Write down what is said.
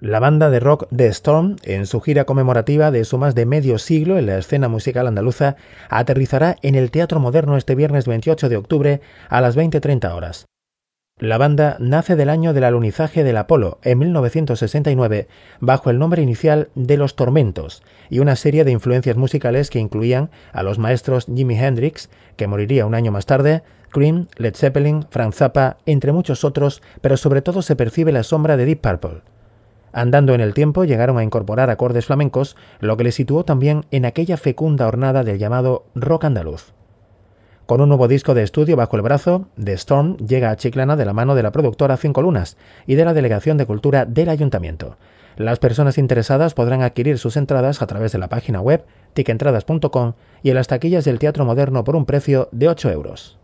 La banda de rock The Storm, en su gira conmemorativa de su más de medio siglo en la escena musical andaluza, aterrizará en el Teatro Moderno este viernes 28 de octubre a las 20.30 horas. La banda nace del año del alunizaje del Apolo, en 1969, bajo el nombre inicial de Los Tormentos, y una serie de influencias musicales que incluían a los maestros Jimi Hendrix, que moriría un año más tarde, Cream, Led Zeppelin, Frank Zappa, entre muchos otros, pero sobre todo se percibe la sombra de Deep Purple. Andando en el tiempo llegaron a incorporar acordes flamencos, lo que les situó también en aquella fecunda hornada del llamado rock andaluz. Con un nuevo disco de estudio bajo el brazo, The Storm llega a Chiclana de la mano de la productora Cinco Lunas y de la Delegación de Cultura del Ayuntamiento. Las personas interesadas podrán adquirir sus entradas a través de la página web ticentradas.com y en las taquillas del Teatro Moderno por un precio de 8 euros.